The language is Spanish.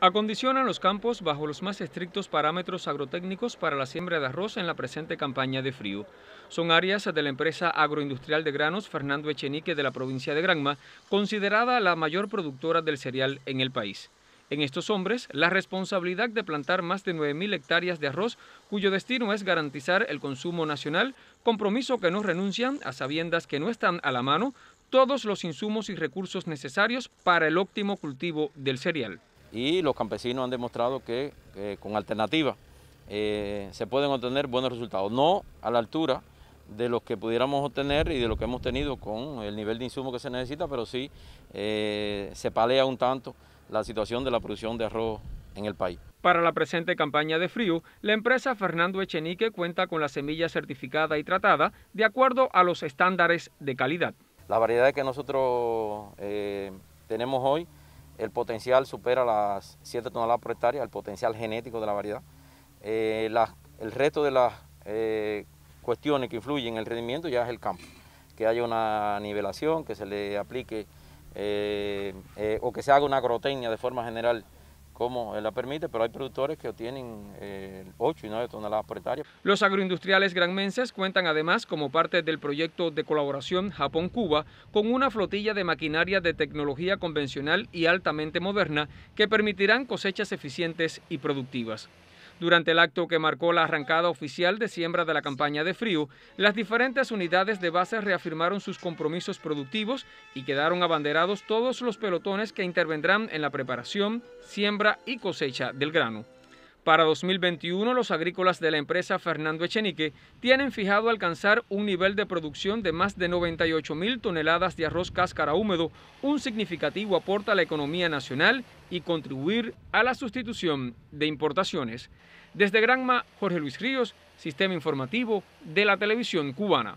Acondicionan los campos bajo los más estrictos parámetros agrotécnicos para la siembra de arroz en la presente campaña de frío. Son áreas de la empresa agroindustrial de granos Fernando Echenique de la provincia de Granma, considerada la mayor productora del cereal en el país. En estos hombres, la responsabilidad de plantar más de 9.000 hectáreas de arroz, cuyo destino es garantizar el consumo nacional, compromiso que no renuncian a sabiendas que no están a la mano todos los insumos y recursos necesarios para el óptimo cultivo del cereal y los campesinos han demostrado que, eh, con alternativas eh, se pueden obtener buenos resultados, no a la altura de los que pudiéramos obtener y de lo que hemos tenido con el nivel de insumo que se necesita, pero sí eh, se palea un tanto la situación de la producción de arroz en el país. Para la presente campaña de frío, la empresa Fernando Echenique cuenta con la semilla certificada y tratada de acuerdo a los estándares de calidad. La variedad que nosotros tenemos hoy el potencial supera las 7 toneladas por hectárea, el potencial genético de la variedad. Eh, el resto de las eh, cuestiones que influyen en el rendimiento ya es el campo. Que haya una nivelación, que se le aplique eh, o que se haga una agrotecnia de forma general como la permite, pero hay productores que obtienen 8 eh, y 9 toneladas por hectárea. Los agroindustriales granmenses cuentan además como parte del proyecto de colaboración Japón-Cuba con una flotilla de maquinaria de tecnología convencional y altamente moderna que permitirán cosechas eficientes y productivas. Durante el acto que marcó la arrancada oficial de siembra de la campaña de frío, las diferentes unidades de base reafirmaron sus compromisos productivos y quedaron abanderados todos los pelotones que intervendrán en la preparación, siembra y cosecha del grano. Para 2021, los agrícolas de la empresa Fernando Echenique tienen fijado alcanzar un nivel de producción de más de 98 mil toneladas de arroz cáscara húmedo, un significativo aporte a la economía nacional y contribuir a la sustitución de importaciones. Desde Granma, Jorge Luis Ríos, Sistema Informativo de la Televisión Cubana.